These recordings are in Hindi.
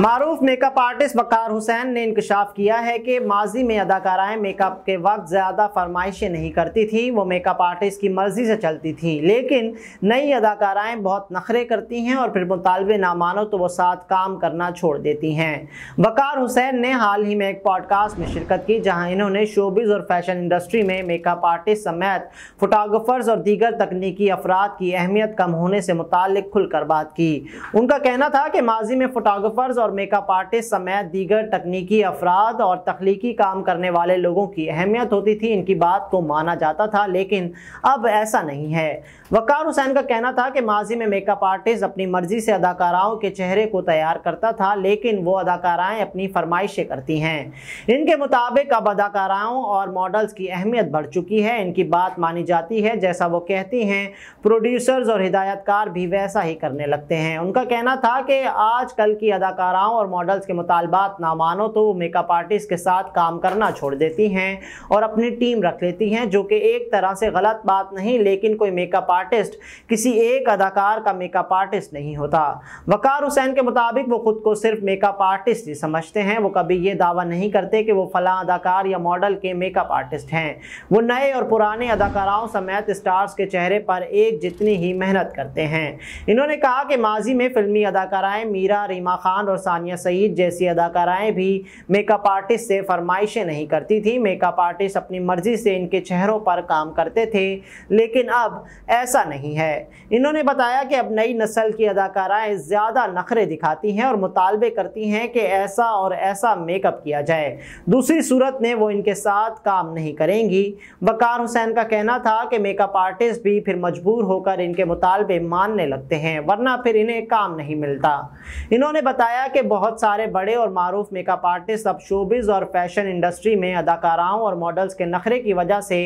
मारूफ मेकअप आर्टिस्ट वकार हुसैन ने इंकशाफ किया है कि माजी में अदाकाराएं मेकअप के वक्त ज़्यादा फरमाइशें नहीं करती थी वो मेकअप आर्टिस्ट की मर्ज़ी से चलती थी लेकिन नई अदाकाराएं बहुत नखरे करती हैं और फिर मुतालबे ना मानो तो वो साथ काम करना छोड़ देती हैं वकार हुसैन ने हाल ही में एक पॉडकास्ट में शिरकत की जहाँ इन्होंने शोबिज़ और फैशन इंडस्ट्री में मेकअप आर्टिस्ट समेत फोटोग्राफर्स और दीगर तकनीकी अफराद की अहमियत कम होने से मुतल खुलकर बात की उनका कहना था कि माजी में फोटोग्राफर्स और और मेकअप आर्टिस्ट समेत दीगर तकनीकी अफराद और तख्लीकी काम करने वाले लोगों की अहमियत होती थी इनकी बात को माना जाता था लेकिन अब ऐसा नहीं है वक़ार हुसैन का कहना था कि माजी में मेकअप आर्टिस्ट अपनी मर्जी से अदाकाराओं के चेहरे को तैयार करता था लेकिन वो अदाकाराएँ अपनी फरमाइशें करती हैं इनके मुताबिक अब अदाकाराओं और मॉडल्स की अहमियत बढ़ चुकी है इनकी बात मानी जाती है जैसा वो कहती हैं प्रोड्यूसर्स और हिदायतकार भी वैसा ही करने लगते हैं उनका कहना था कि आजकल की अदाकारा आराओं और मॉडल्स के मुतालबात ना मानो तो वो मेकअप आर्टिस्ट के साथ काम करना छोड़ देती हैं और अपनी टीम रख लेती हैं जो कि एक तरह से गलत बात नहीं लेकिन कोई मेकअप आर्टिस्ट किसी एक अदाकार का मेकअप आर्टिस्ट नहीं होता वकार हुसैन के मुताबिक वो खुद को सिर्फ मेकअप आर्टिस्ट ही समझते हैं वो कभी ये दावा नहीं करते कि वो फला अदाकार या मॉडल के मेकअप आर्टिस्ट हैं वो नए और पुराने अदाकाराओं समेत स्टार्स के चेहरे पर एक जितनी ही मेहनत करते हैं इन्होंने कहा कि माजी में फिल्मी अदाकाराएं मीरा रीमा खान और सानिया सईद जैसी अदाकाराएं भी मेकअप आर्टिस्ट से फरमाइशें नहीं करती थी मेकअप आर्टिस्ट अपनी मर्जी से इनके चेहरों पर काम करते थे लेकिन अब ऐसा नहीं है इन्होंने बताया कि अब नई नस्ल की अदाकाराएं ज़्यादा नखरे दिखाती हैं और मुतालबे करती हैं कि ऐसा और ऐसा मेकअप किया जाए दूसरी सूरत में वो इनके साथ काम नहीं करेंगी बकार हुसैन का कहना था कि मेकअप आर्टिस्ट भी फिर मजबूर होकर इनके मुतालबे मानने लगते हैं वरना फिर इन्हें काम नहीं मिलता इन्होंने बताया के बहुत सारे बड़े और मरूफ मेकअप आर्टिस्ट अब शोबिज और फैशन इंडस्ट्री में अदाकाराओं और मॉडल्स के नखरे की वजह से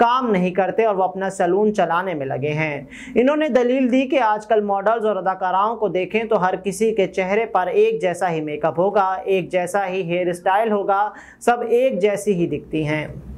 काम नहीं करते और वो अपना सैलून चलाने में लगे हैं इन्होंने दलील दी कि आजकल मॉडल्स और अदाकाराओं को देखें तो हर किसी के चेहरे पर एक जैसा ही मेकअप होगा एक जैसा ही हेयर स्टाइल होगा सब एक जैसी ही दिखती हैं